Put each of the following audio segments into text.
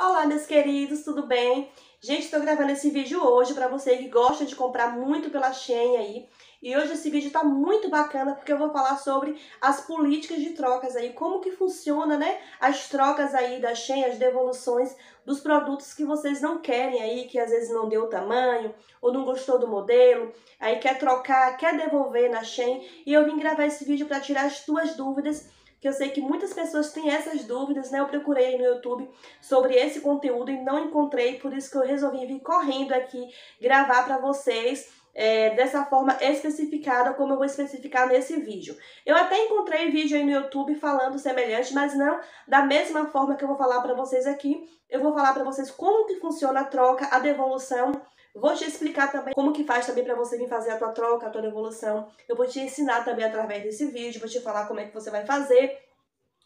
Olá, meus queridos, tudo bem? Gente, estou gravando esse vídeo hoje para você que gosta de comprar muito pela Shein aí. E hoje esse vídeo está muito bacana porque eu vou falar sobre as políticas de trocas aí, como que funciona, né? As trocas aí da Shein, as devoluções dos produtos que vocês não querem aí, que às vezes não deu o tamanho ou não gostou do modelo, aí quer trocar, quer devolver na Shein. E eu vim gravar esse vídeo para tirar as tuas dúvidas que eu sei que muitas pessoas têm essas dúvidas, né? Eu procurei no YouTube sobre esse conteúdo e não encontrei, por isso que eu resolvi vir correndo aqui gravar para vocês é, dessa forma especificada, como eu vou especificar nesse vídeo. Eu até encontrei vídeo aí no YouTube falando semelhante, mas não da mesma forma que eu vou falar para vocês aqui. Eu vou falar para vocês como que funciona a troca, a devolução, Vou te explicar também como que faz também para você vir fazer a tua troca, a tua devolução. Eu vou te ensinar também através desse vídeo, vou te falar como é que você vai fazer.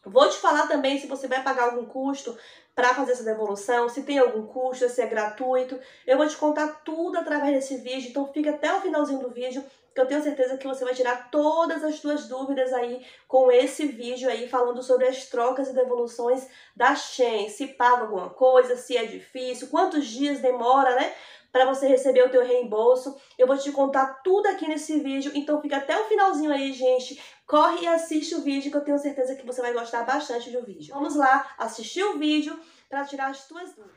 Vou te falar também se você vai pagar algum custo para fazer essa devolução, se tem algum custo, se é gratuito. Eu vou te contar tudo através desse vídeo, então fica até o finalzinho do vídeo, que eu tenho certeza que você vai tirar todas as suas dúvidas aí com esse vídeo aí falando sobre as trocas e devoluções da Shen, se paga alguma coisa, se é difícil, quantos dias demora, né? para você receber o teu reembolso. Eu vou te contar tudo aqui nesse vídeo, então fica até o finalzinho aí, gente. Corre e assiste o vídeo que eu tenho certeza que você vai gostar bastante do vídeo. Vamos lá assistir o vídeo para tirar as tuas dúvidas.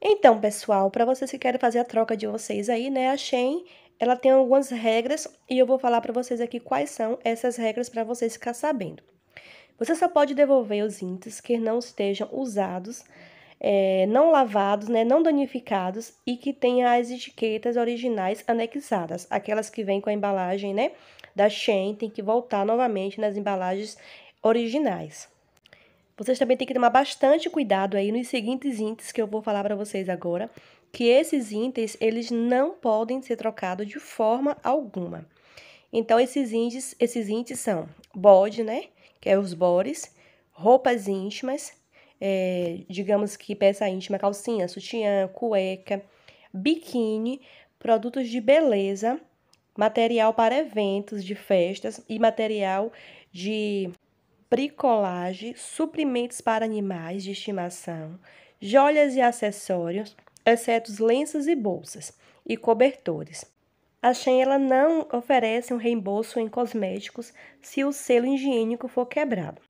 Então, pessoal, para vocês que querem fazer a troca de vocês aí, né, a Shein, ela tem algumas regras e eu vou falar para vocês aqui quais são essas regras para vocês ficar sabendo. Você só pode devolver os índices que não estejam usados é, não lavados, né, não danificados e que tenha as etiquetas originais anexadas, aquelas que vêm com a embalagem, né, da Shein, tem que voltar novamente nas embalagens originais. Vocês também têm que tomar bastante cuidado aí nos seguintes índices que eu vou falar para vocês agora, que esses índices eles não podem ser trocados de forma alguma. Então esses índices, esses índices são bode, né, que é os bores, roupas íntimas, é, digamos que peça íntima, calcinha, sutiã, cueca, biquíni, produtos de beleza, material para eventos de festas e material de bricolagem, suprimentos para animais de estimação, joias e acessórios, exceto lenços e bolsas e cobertores. A Shein ela não oferece um reembolso em cosméticos se o selo higiênico for quebrado.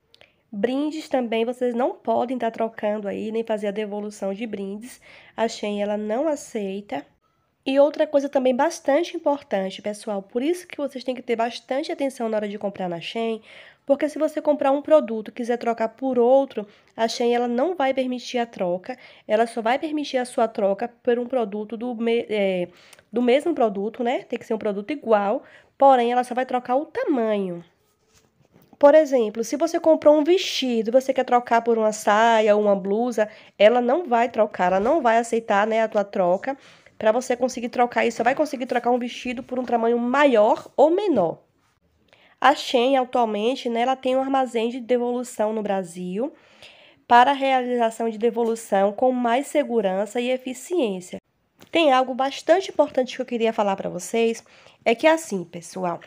Brindes também vocês não podem estar tá trocando aí, nem fazer a devolução de brindes. A Shein, ela não aceita. E outra coisa também bastante importante, pessoal, por isso que vocês têm que ter bastante atenção na hora de comprar na Shein, porque se você comprar um produto e quiser trocar por outro, a Shein ela não vai permitir a troca, ela só vai permitir a sua troca por um produto do, me, é, do mesmo produto, né? Tem que ser um produto igual, porém ela só vai trocar o tamanho. Por exemplo, se você comprou um vestido, você quer trocar por uma saia ou uma blusa, ela não vai trocar, ela não vai aceitar, né, a tua troca. Para você conseguir trocar isso, você vai conseguir trocar um vestido por um tamanho maior ou menor. A Shein atualmente, né, ela tem um armazém de devolução no Brasil para realização de devolução com mais segurança e eficiência. Tem algo bastante importante que eu queria falar para vocês, é que é assim, pessoal,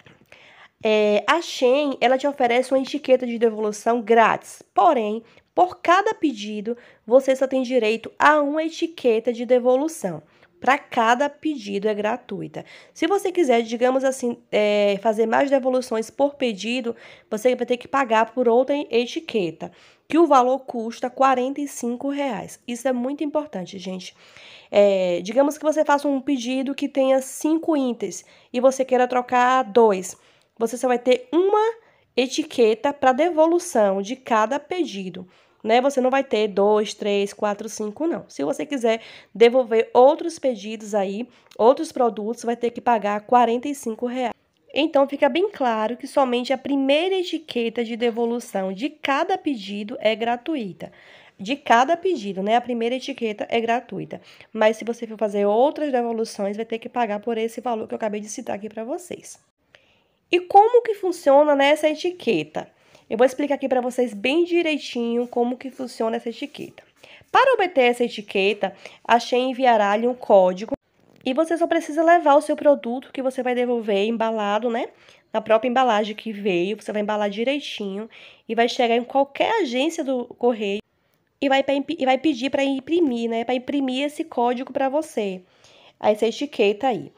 é, a Shen ela te oferece uma etiqueta de devolução grátis, porém, por cada pedido, você só tem direito a uma etiqueta de devolução. Para cada pedido é gratuita. Se você quiser, digamos assim, é, fazer mais devoluções por pedido, você vai ter que pagar por outra etiqueta, que o valor custa R$ 45. Reais. Isso é muito importante, gente. É, digamos que você faça um pedido que tenha cinco itens e você queira trocar dois você só vai ter uma etiqueta para devolução de cada pedido. Né? Você não vai ter dois, três, quatro, cinco, não. Se você quiser devolver outros pedidos aí, outros produtos, vai ter que pagar R$ reais. Então fica bem claro que somente a primeira etiqueta de devolução de cada pedido é gratuita de cada pedido, né? A primeira etiqueta é gratuita, mas se você for fazer outras devoluções, vai ter que pagar por esse valor que eu acabei de citar aqui para vocês. E como que funciona nessa né, etiqueta? Eu vou explicar aqui para vocês bem direitinho como que funciona essa etiqueta. Para obter essa etiqueta, a Shein enviará-lhe um código e você só precisa levar o seu produto que você vai devolver embalado, né? Na própria embalagem que veio, você vai embalar direitinho e vai chegar em qualquer agência do correio e vai, e vai pedir para imprimir, né? Para imprimir esse código para você, essa etiqueta aí.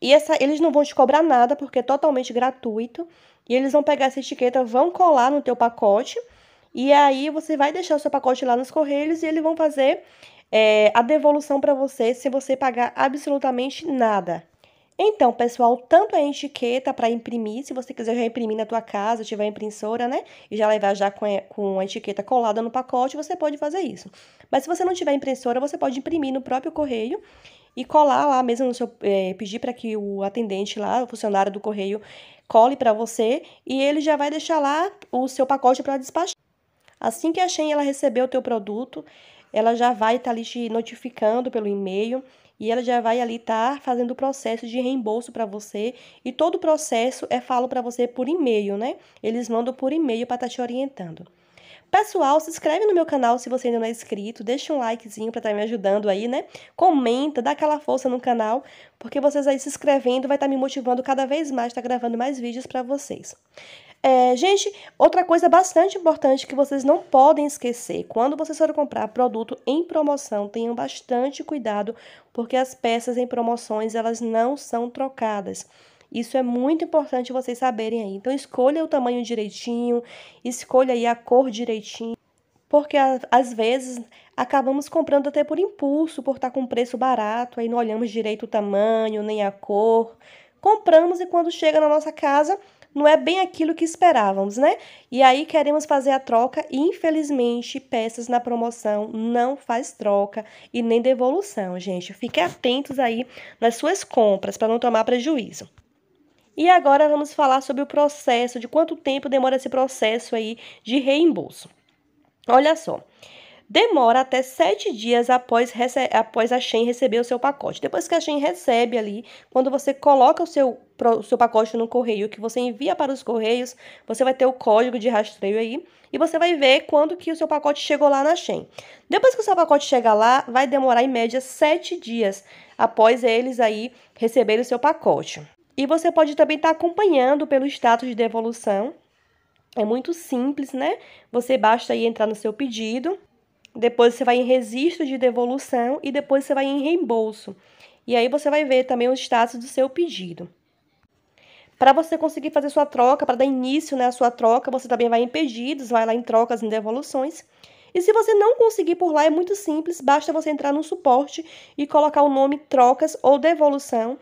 E essa, eles não vão te cobrar nada, porque é totalmente gratuito. E eles vão pegar essa etiqueta, vão colar no teu pacote. E aí você vai deixar o seu pacote lá nos correios e eles vão fazer é, a devolução para você se você pagar absolutamente nada. Então, pessoal, tanto a etiqueta para imprimir, se você quiser já imprimir na tua casa, tiver impressora, né? E já levar já com a, com a etiqueta colada no pacote, você pode fazer isso. Mas se você não tiver impressora, você pode imprimir no próprio correio e colar lá mesmo no seu é, pedir para que o atendente lá, o funcionário do correio, cole para você e ele já vai deixar lá o seu pacote para despachar. Assim que a Shein ela receber o teu produto, ela já vai estar tá ali te notificando pelo e-mail e ela já vai ali estar tá fazendo o processo de reembolso para você e todo o processo é falo para você por e-mail, né? Eles mandam por e-mail para estar tá te orientando. Pessoal, se inscreve no meu canal se você ainda não é inscrito, deixa um likezinho para estar tá me ajudando aí, né? Comenta, dá aquela força no canal, porque vocês aí se inscrevendo vai estar tá me motivando cada vez mais, tá gravando mais vídeos para vocês. É, gente, outra coisa bastante importante que vocês não podem esquecer: quando vocês forem comprar produto em promoção, tenham bastante cuidado, porque as peças em promoções elas não são trocadas. Isso é muito importante vocês saberem aí. Então, escolha o tamanho direitinho, escolha aí a cor direitinho porque às vezes acabamos comprando até por impulso, por estar tá com preço barato, aí não olhamos direito o tamanho, nem a cor. Compramos e quando chega na nossa casa, não é bem aquilo que esperávamos, né? E aí queremos fazer a troca e, infelizmente, peças na promoção não faz troca e nem devolução, gente. Fiquem atentos aí nas suas compras para não tomar prejuízo. E agora vamos falar sobre o processo, de quanto tempo demora esse processo aí de reembolso. Olha só, demora até sete dias após, após a Shen receber o seu pacote. Depois que a Shen recebe ali, quando você coloca o seu, o seu pacote no correio, que você envia para os correios, você vai ter o código de rastreio aí e você vai ver quando que o seu pacote chegou lá na Shen. Depois que o seu pacote chegar lá, vai demorar em média sete dias após eles aí receberem o seu pacote. E você pode também estar tá acompanhando pelo status de devolução. É muito simples, né? Você basta aí entrar no seu pedido depois você vai em registro de devolução e depois você vai em reembolso. E aí você vai ver também o status do seu pedido. Para você conseguir fazer sua troca, para dar início né né, sua troca, você também vai em pedidos, vai lá em trocas, em devoluções. E se você não conseguir por lá, é muito simples, basta você entrar no suporte e colocar o nome trocas ou devolução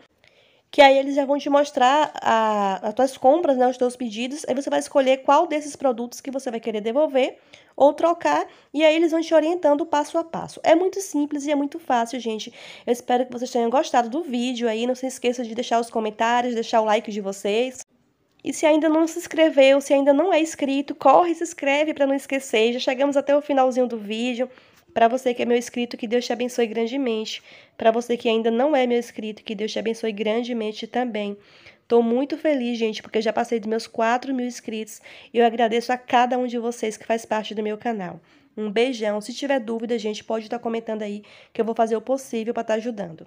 que aí eles já vão te mostrar a, as tuas compras, né, os teus pedidos, aí você vai escolher qual desses produtos que você vai querer devolver ou trocar, e aí eles vão te orientando passo a passo. É muito simples e é muito fácil, gente. Eu espero que vocês tenham gostado do vídeo aí, não se esqueça de deixar os comentários, deixar o like de vocês. E se ainda não se inscreveu, se ainda não é inscrito, corre e se inscreve para não esquecer. Já chegamos até o finalzinho do vídeo. Para você que é meu inscrito, que Deus te abençoe grandemente. Para você que ainda não é meu inscrito, que Deus te abençoe grandemente também. Estou muito feliz, gente, porque já passei dos meus 4 mil inscritos e eu agradeço a cada um de vocês que faz parte do meu canal. Um beijão. Se tiver dúvida, gente, pode estar tá comentando aí que eu vou fazer o possível para estar tá ajudando.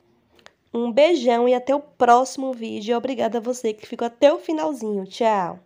Um beijão e até o próximo vídeo. Obrigada a você que ficou até o finalzinho. Tchau!